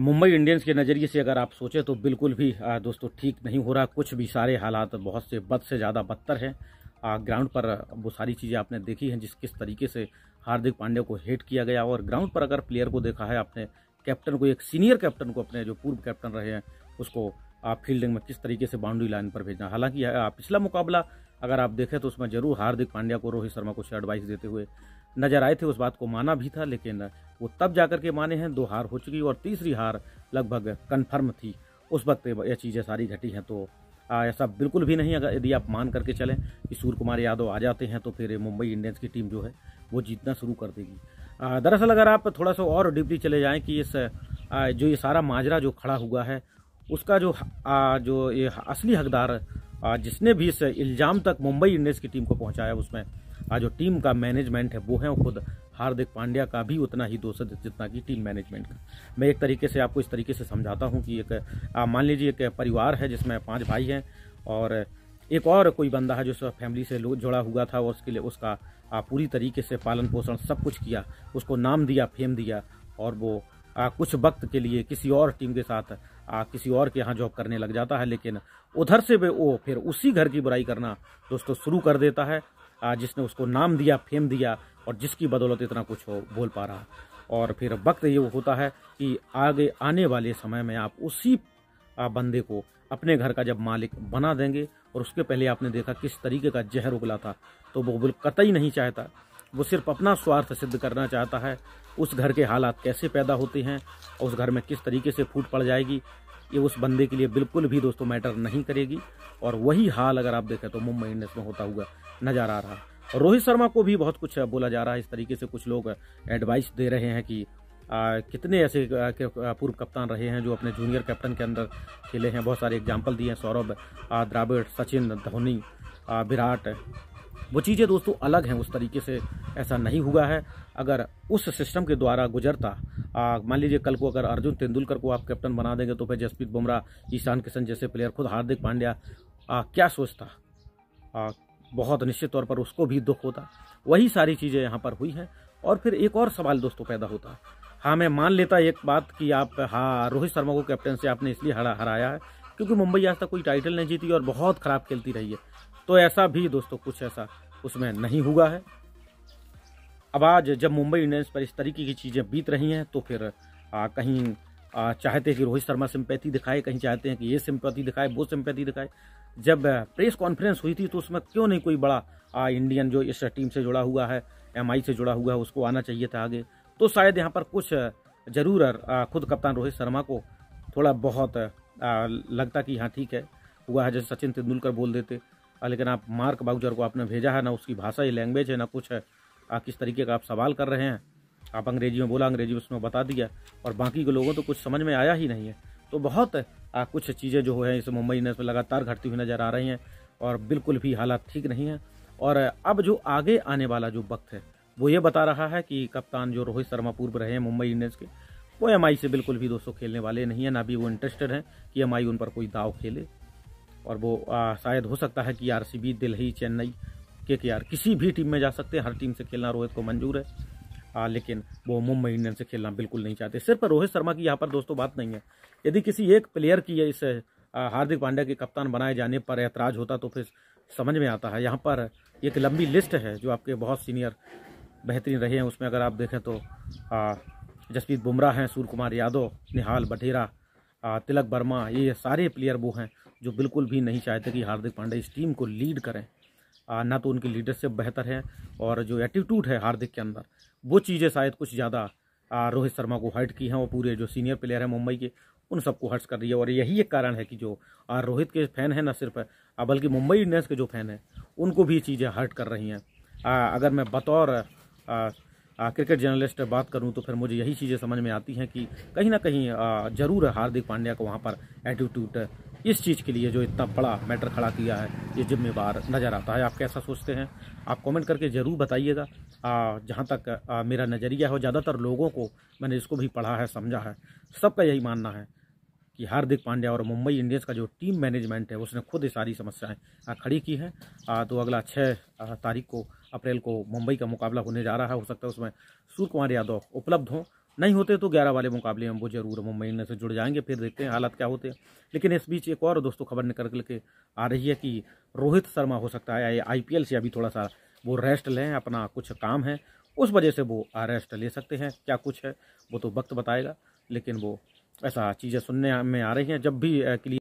Mumbai Indians के नज़रिए से अगर आप सोचें तो बिल्कुल भी दोस्तों ठीक नहीं हो रहा कुछ भी सारे हालात बहुत से बद से ज़्यादा बदतर हैं ग्राउंड पर वो सारी चीज़ें आपने देखी हैं जिस किस तरीके से हार्दिक पांड्या को हेट किया गया और ग्राउंड पर अगर प्लेयर को देखा है आपने कैप्टन को एक सीनियर कैप्टन को अपने जो पूर्व कैप्टन रहे हैं उसको आप फील्डिंग में किस तरीके से बाउंड्री लाइन पर भेजना हालांकि पिछला मुकाबला अगर आप देखें तो उसमें जरूर हार्दिक पांड्या को रोहित शर्मा को एडवाइस देते हुए नजर आए थे उस बात को माना भी था लेकिन वो तब जाकर के माने हैं दो हार हो चुकी और तीसरी हार लगभग कन्फर्म थी उस वक्त यह चीज़ें सारी घटी हैं तो ऐसा बिल्कुल भी नहीं अगर यदि आप मान करके चलें कि सूर्य कुमार यादव आ जाते हैं तो फिर मुंबई इंडियंस की टीम जो है वो जीतना शुरू कर देगी दरअसल अगर आप थोड़ा सा और डीपली चले जाएं कि इस जो ये सारा माजरा जो खड़ा हुआ है उसका जो जो ये असली हकदार जिसने भी इस इल्ज़ाम तक मुंबई इंडियंस की टीम को पहुंचाया उसमें आज जो टीम का मैनेजमेंट है वो है खुद हार्दिक पांड्या का भी उतना ही दोष है जितना कि टीम मैनेजमेंट का मैं एक तरीके से आपको इस तरीके से समझाता हूँ कि एक आप मान लीजिए एक परिवार है जिसमें पाँच भाई हैं और एक और कोई बंदा है जो फैमिली से जुड़ा हुआ था और उसके लिए उसका पूरी तरीके से पालन पोषण सब कुछ किया उसको नाम दिया फेम दिया और वो आ, कुछ वक्त के लिए किसी और टीम के साथ आ, किसी और के यहाँ जॉब करने लग जाता है लेकिन उधर से वे वो फिर उसी घर की बुराई करना दोस्तों शुरू कर देता है जिसने उसको नाम दिया फेम दिया और जिसकी बदौलत इतना कुछ हो बोल पा रहा और फिर वक्त ये होता है कि आगे आने वाले समय में आप उसी बंदे को अपने घर का जब मालिक बना देंगे और उसके पहले आपने देखा किस तरीके का जहर उगला था तो वो बिल्कुल कतई नहीं चाहता वो सिर्फ अपना स्वार्थ सिद्ध करना चाहता है उस घर के हालात कैसे पैदा होते हैं और उस घर में किस तरीके से फूट पड़ जाएगी ये उस बंदे के लिए बिल्कुल भी दोस्तों मैटर नहीं करेगी और वही हाल अगर आप देखें तो मुंबई इंडियंस में होता हुआ नज़र आ रहा रोहित शर्मा को भी बहुत कुछ बोला जा रहा है इस तरीके से कुछ लोग एडवाइस दे रहे हैं कि आ, कितने ऐसे पूर्व कप्तान रहे हैं जो अपने जूनियर कैप्टन के अंदर खेले हैं बहुत सारे एग्जाम्पल दिए हैं सौरभ द्राविड़ सचिन धोनी विराट वो चीज़ें दोस्तों अलग हैं उस तरीके से ऐसा नहीं हुआ है अगर उस सिस्टम के द्वारा गुजरता मान लीजिए कल को अगर अर्जुन तेंदुलकर को आप कैप्टन बना देंगे तो फिर जसप्रीत बुमराह ईशान किशन जैसे प्लेयर खुद हार्दिक पांड्या आ, क्या सोचता आ, बहुत निश्चित तौर पर उसको भी दुख होता वही सारी चीज़ें यहाँ पर हुई हैं और फिर एक और सवाल दोस्तों पैदा होता हाँ मैं मान लेता एक बात कि आप हाँ रोहित शर्मा को कैप्टन से आपने इसलिए हरा हराया है क्योंकि मुंबई आज तक कोई टाइटल नहीं जीती और बहुत ख़राब खेलती रही है तो ऐसा भी दोस्तों कुछ ऐसा उसमें नहीं हुआ है अब आज जब मुंबई इंडियंस पर इस तरीके की चीज़ें बीत रही हैं तो फिर आ, कहीं आ, चाहते हैं कि रोहित शर्मा सिंपैथी दिखाए कहीं चाहते हैं कि ये सिंपैथी दिखाए वो सिंपैथी दिखाए जब प्रेस कॉन्फ्रेंस हुई थी तो उसमें क्यों नहीं कोई बड़ा आ, इंडियन जो इस टीम से जुड़ा हुआ है एम से जुड़ा हुआ है उसको आना चाहिए था आगे तो शायद यहाँ पर कुछ ज़रूर खुद कप्तान रोहित शर्मा को थोड़ा बहुत लगता कि हाँ ठीक है हुआ है जैसे सचिन तेंदुलकर बोल देते लेकिन आप मार्क बाउजर को आपने भेजा है ना उसकी भाषा ही लैंग्वेज है ना कुछ है आप किस तरीके का आप सवाल कर रहे हैं आप अंग्रेजी में बोला अंग्रेजी में उसमें बता दिया और बाकी के लोगों तो कुछ समझ में आया ही नहीं है तो बहुत आ, कुछ चीज़ें जो है इस मुंबई इंडियंस में लगातार घटती हुई नज़र आ रही हैं और बिल्कुल भी हालात ठीक नहीं है और अब जो आगे आने वाला जो वक्त है वो ये बता रहा है कि कप्तान जो रोहित शर्मा पूर्व रहे हैं मुंबई इंडियंस के वो एम से बिल्कुल भी दोस्तों खेलने वाले नहीं है ना भी वो इंटरेस्टेड हैं कि एम उन पर कोई दाव खेले और वो आ, शायद हो सकता है कि आर दिल्ली चेन्नई के के यार किसी भी टीम में जा सकते हैं हर टीम से खेलना रोहित को मंजूर है आ, लेकिन वो मुंबई इंडियन से खेलना बिल्कुल नहीं चाहते सिर्फ रोहित शर्मा की यहाँ पर दोस्तों बात नहीं है यदि किसी एक प्लेयर की इस हार्दिक पांड्या के कप्तान बनाए जाने पर ऐतराज होता तो फिर समझ में आता है यहाँ पर एक लंबी लिस्ट है जो आपके बहुत सीनियर बेहतरीन रहे हैं उसमें अगर आप देखें तो जसप्रीत बुमराह हैं सूर्य कुमार यादव निहाल बठेरा तिलक वर्मा ये सारे प्लेयर वो हैं जो बिल्कुल भी नहीं चाहते कि हार्दिक पांडे इस टीम को लीड करें ना तो उनकी लीडरशिप बेहतर है और जो एटीट्यूड है हार्दिक के अंदर वो चीज़ें शायद कुछ ज़्यादा रोहित शर्मा को हर्ट की हैं और पूरे जो सीनियर प्लेयर हैं मुंबई के उन सबको हर्ट कर रही है और यही एक कारण है कि जो रोहित के फ़ैन हैं ना सिर्फ बल्कि मुंबई इंडियंस के जो फ़ैन हैं उनको भी चीज़ें हर्ट कर रही हैं अगर मैं बतौर क्रिकेट जर्नलिस्ट बात करूं तो फिर मुझे यही चीज़ें समझ में आती हैं कि कहीं ना कहीं ज़रूर हार्दिक पांड्या का वहाँ पर एटीट्यूड इस चीज़ के लिए जो इतना बड़ा मैटर खड़ा किया है ये जिम्मेवार नज़र आता है आप कैसा सोचते हैं आप कमेंट करके ज़रूर बताइएगा जहाँ तक आ, मेरा नज़रिया हो ज़्यादातर लोगों को मैंने इसको भी पढ़ा है समझा है सबका यही मानना है कि हार्दिक पांड्या और मुंबई इंडियंस का जो टीम मैनेजमेंट है उसने खुद ये सारी समस्याएं खड़ी की हैं तो अगला छः तारीख को अप्रैल को मुंबई का मुकाबला होने जा रहा है हो सकता है उसमें सूर्य कुमार यादव उपलब्ध हों नहीं होते तो ग्यारह वाले मुकाबले में वो जरूर मुंबई इंडियंस से जुड़ जाएंगे फिर देखते हैं हालात क्या होते हैं लेकिन इस बीच एक और दोस्तों खबर निकल के आ रही है कि रोहित शर्मा हो सकता है आईपीएल से अभी थोड़ा सा वो रेस्ट लें अपना कुछ काम है उस वजह से वो रेस्ट ले सकते हैं क्या कुछ है वो तो वक्त बताएगा लेकिन वो ऐसा चीज़ें सुनने में आ रही हैं जब भी क्लियर